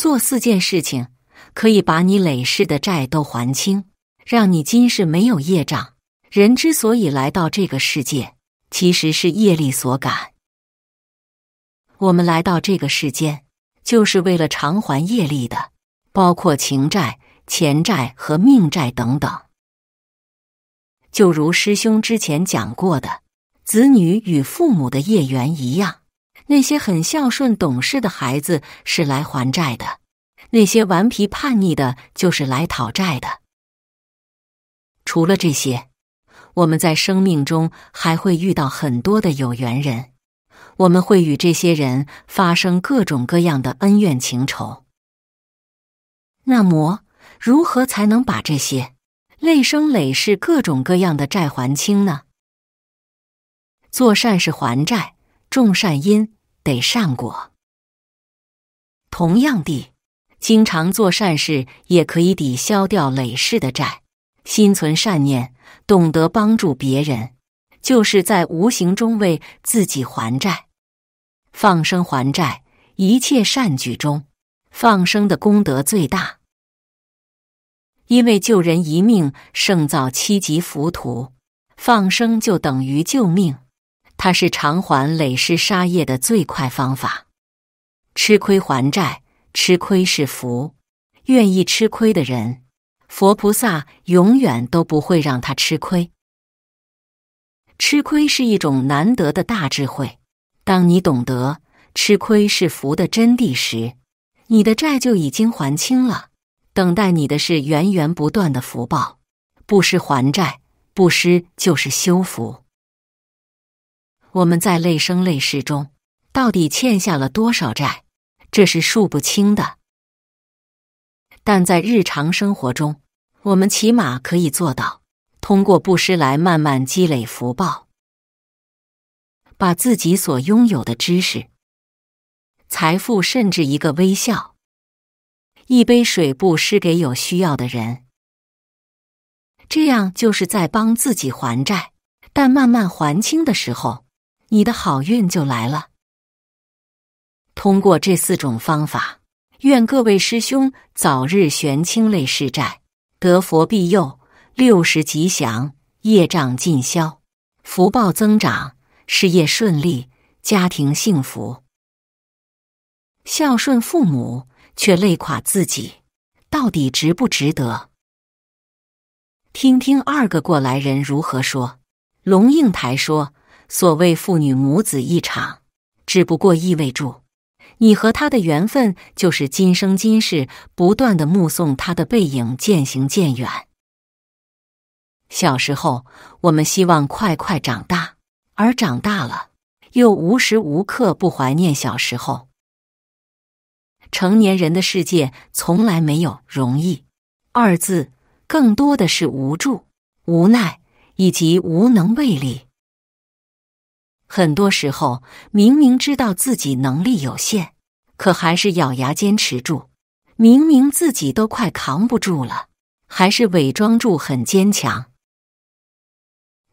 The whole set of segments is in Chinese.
做四件事情，可以把你累世的债都还清，让你今世没有业障。人之所以来到这个世界，其实是业力所感。我们来到这个世间，就是为了偿还业力的，包括情债、钱债和命债等等。就如师兄之前讲过的，子女与父母的业缘一样。那些很孝顺、懂事的孩子是来还债的；那些顽皮叛逆的，就是来讨债的。除了这些，我们在生命中还会遇到很多的有缘人，我们会与这些人发生各种各样的恩怨情仇。那么，如何才能把这些累生累世各种各样的债还清呢？做善事还债，种善因。得善果，同样地，经常做善事也可以抵消掉累世的债。心存善念，懂得帮助别人，就是在无形中为自己还债。放生还债，一切善举中，放生的功德最大，因为救人一命胜造七级浮屠，放生就等于救命。它是偿还累世杀业的最快方法，吃亏还债，吃亏是福。愿意吃亏的人，佛菩萨永远都不会让他吃亏。吃亏是一种难得的大智慧。当你懂得吃亏是福的真谛时，你的债就已经还清了，等待你的是源源不断的福报。不施还债，不施就是修福。我们在累生累世中到底欠下了多少债？这是数不清的。但在日常生活中，我们起码可以做到，通过布施来慢慢积累福报，把自己所拥有的知识、财富，甚至一个微笑、一杯水布施给有需要的人，这样就是在帮自己还债。但慢慢还清的时候。你的好运就来了。通过这四种方法，愿各位师兄早日玄清累世债得佛庇佑，六十吉祥，业障尽消，福报增长，事业顺利，家庭幸福。孝顺父母却累垮自己，到底值不值得？听听二个过来人如何说。龙应台说。所谓父女母子一场，只不过意味住你和他的缘分就是今生今世不断的目送他的背影渐行渐远。小时候，我们希望快快长大，而长大了，又无时无刻不怀念小时候。成年人的世界从来没有容易二字，更多的是无助、无奈以及无能为力。很多时候，明明知道自己能力有限，可还是咬牙坚持住；明明自己都快扛不住了，还是伪装住很坚强。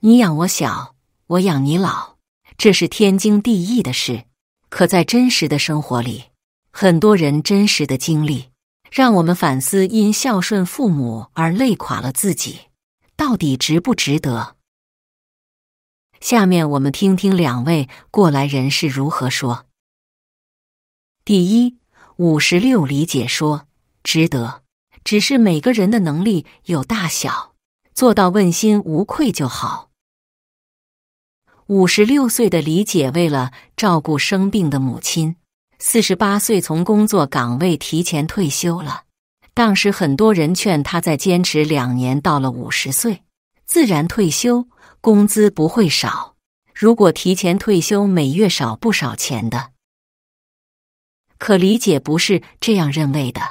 你养我小，我养你老，这是天经地义的事。可在真实的生活里，很多人真实的经历，让我们反思：因孝顺父母而累垮了自己，到底值不值得？下面我们听听两位过来人是如何说。第一，五十六，理解说：“值得，只是每个人的能力有大小，做到问心无愧就好。”五十六岁的李姐为了照顾生病的母亲，四十八岁从工作岗位提前退休了。当时很多人劝她再坚持两年，到了五十岁自然退休。工资不会少，如果提前退休，每月少不少钱的。可李姐不是这样认为的，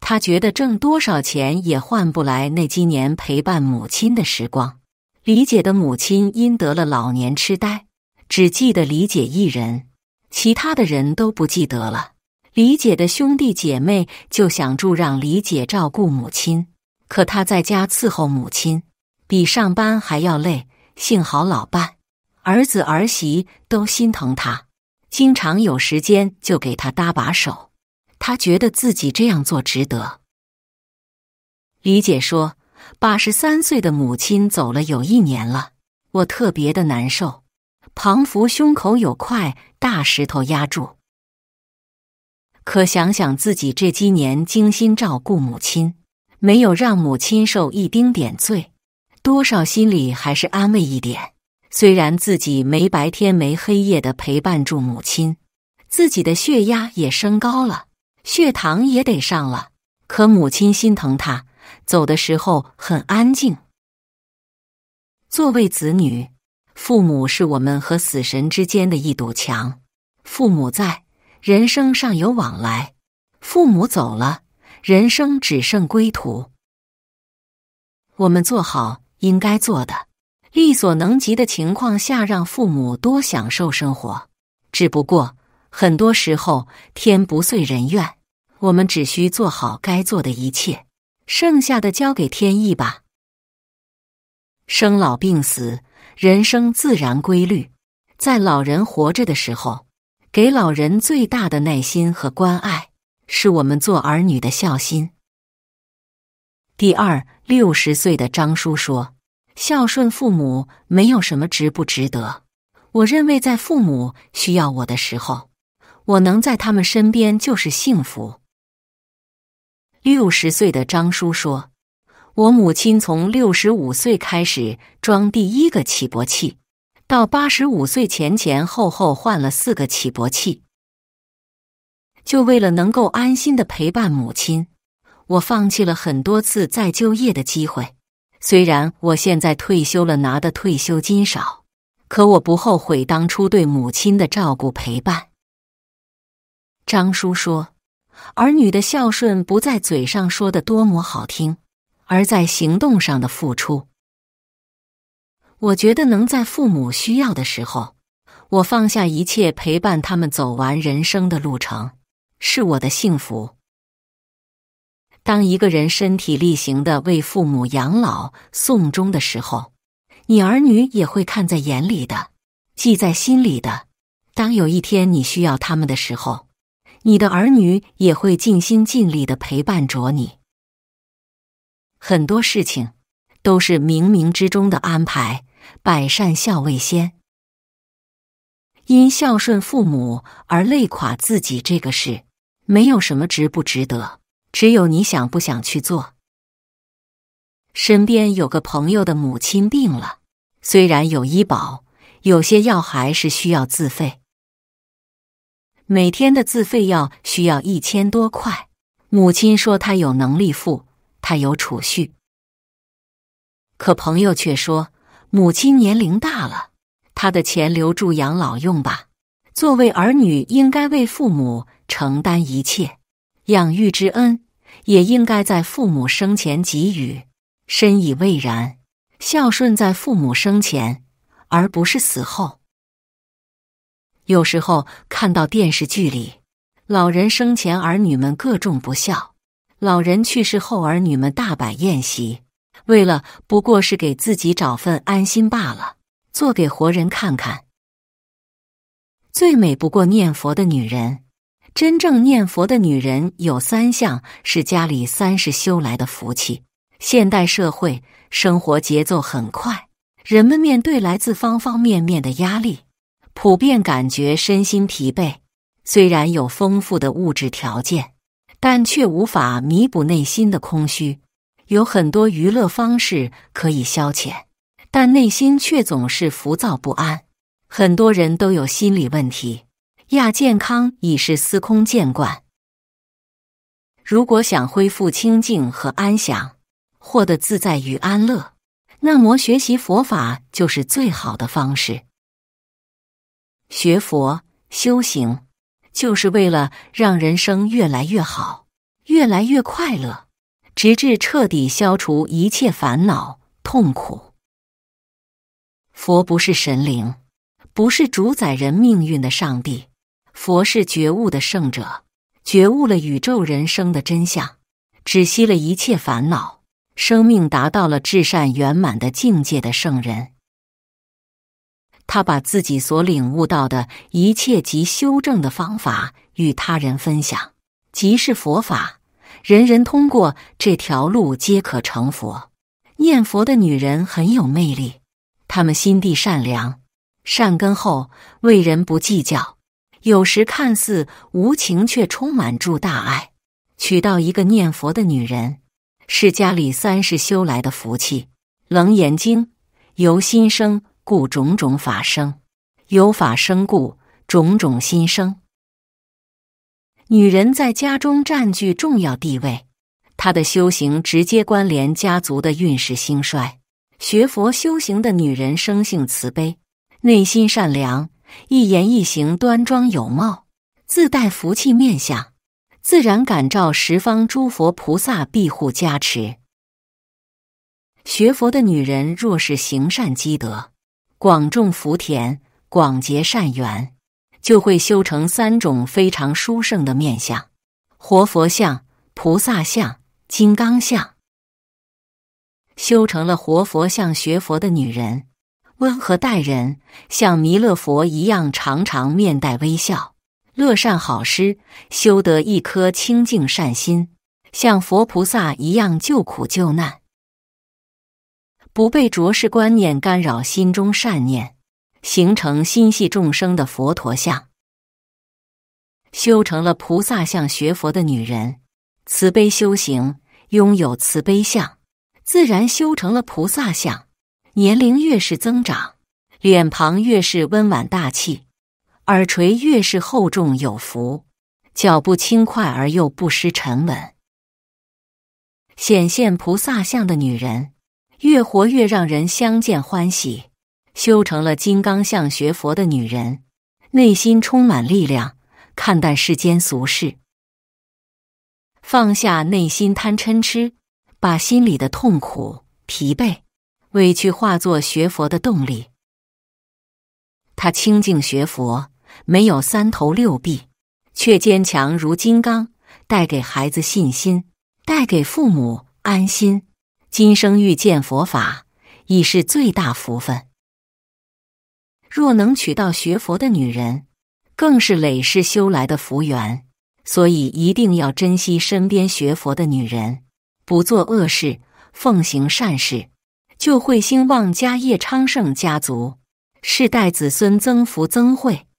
她觉得挣多少钱也换不来那几年陪伴母亲的时光。李姐的母亲因得了老年痴呆，只记得李姐一人，其他的人都不记得了。李姐的兄弟姐妹就想住让李姐照顾母亲，可她在家伺候母亲比上班还要累。幸好老伴、儿子、儿媳都心疼他，经常有时间就给他搭把手，他觉得自己这样做值得。李姐说：“八十三岁的母亲走了有一年了，我特别的难受。庞福胸口有块大石头压住，可想想自己这几年精心照顾母亲，没有让母亲受一丁点罪。”多少心里还是安慰一点，虽然自己没白天没黑夜的陪伴住母亲，自己的血压也升高了，血糖也得上了，可母亲心疼他，走的时候很安静。作为子女，父母是我们和死神之间的一堵墙，父母在，人生尚有往来；父母走了，人生只剩归途。我们做好。应该做的，力所能及的情况下，让父母多享受生活。只不过很多时候天不遂人愿，我们只需做好该做的一切，剩下的交给天意吧。生老病死，人生自然规律。在老人活着的时候，给老人最大的耐心和关爱，是我们做儿女的孝心。第二，六十岁的张叔说：“孝顺父母没有什么值不值得，我认为在父母需要我的时候，我能在他们身边就是幸福。”六十岁的张叔说：“我母亲从六十五岁开始装第一个起搏器，到八十五岁前前后后换了四个起搏器，就为了能够安心的陪伴母亲。”我放弃了很多次再就业的机会，虽然我现在退休了，拿的退休金少，可我不后悔当初对母亲的照顾陪伴。张叔说：“儿女的孝顺不在嘴上说的多么好听，而在行动上的付出。”我觉得能在父母需要的时候，我放下一切陪伴他们走完人生的路程，是我的幸福。当一个人身体力行的为父母养老送终的时候，你儿女也会看在眼里的，记在心里的。当有一天你需要他们的时候，你的儿女也会尽心尽力的陪伴着你。很多事情都是冥冥之中的安排，百善孝为先。因孝顺父母而累垮自己，这个事没有什么值不值得。只有你想不想去做？身边有个朋友的母亲病了，虽然有医保，有些药还是需要自费。每天的自费药需要一千多块。母亲说她有能力付，她有储蓄。可朋友却说，母亲年龄大了，她的钱留住养老用吧。作为儿女，应该为父母承担一切。养育之恩也应该在父母生前给予，深以为然。孝顺在父母生前，而不是死后。有时候看到电视剧里，老人生前儿女们各种不孝，老人去世后儿女们大摆宴席，为了不过是给自己找份安心罢了，做给活人看看。最美不过念佛的女人。真正念佛的女人有三项是家里三十修来的福气。现代社会生活节奏很快，人们面对来自方方面面的压力，普遍感觉身心疲惫。虽然有丰富的物质条件，但却无法弥补内心的空虚。有很多娱乐方式可以消遣，但内心却总是浮躁不安。很多人都有心理问题。亚健康已是司空见惯。如果想恢复清净和安详，获得自在与安乐，那么学习佛法就是最好的方式。学佛修行，就是为了让人生越来越好，越来越快乐，直至彻底消除一切烦恼痛苦。佛不是神灵，不是主宰人命运的上帝。佛是觉悟的圣者，觉悟了宇宙人生的真相，止息了一切烦恼，生命达到了至善圆满的境界的圣人。他把自己所领悟到的一切及修正的方法与他人分享，即是佛法。人人通过这条路皆可成佛。念佛的女人很有魅力，她们心地善良，善根厚，为人不计较。有时看似无情，却充满住大爱。娶到一个念佛的女人，是家里三世修来的福气。《楞严经》：由心生故，种种法生；由法生故，种种心生。女人在家中占据重要地位，她的修行直接关联家族的运势兴衰。学佛修行的女人生性慈悲，内心善良。一言一行端庄有貌，自带福气面相，自然感召十方诸佛菩萨庇护加持。学佛的女人若是行善积德，广种福田，广结善缘，就会修成三种非常殊胜的面相：活佛像、菩萨像、金刚像。修成了活佛像，学佛的女人。温和待人，像弥勒佛一样，常常面带微笑；乐善好施，修得一颗清净善心，像佛菩萨一样救苦救难。不被浊世观念干扰，心中善念，形成心系众生的佛陀像。修成了菩萨像，学佛的女人，慈悲修行，拥有慈悲相，自然修成了菩萨相。年龄越是增长，脸庞越是温婉大气，耳垂越是厚重有福，脚步轻快而又不失沉稳，显现菩萨像的女人，越活越让人相见欢喜；修成了金刚像学佛的女人，内心充满力量，看淡世间俗事，放下内心贪嗔痴，把心里的痛苦疲惫。委屈化作学佛的动力，他清净学佛，没有三头六臂，却坚强如金刚，带给孩子信心，带给父母安心。今生遇见佛法，已是最大福分。若能娶到学佛的女人，更是累世修来的福缘，所以一定要珍惜身边学佛的女人，不做恶事，奉行善事。就会兴旺，家业昌盛，家族世代子孙增福增慧。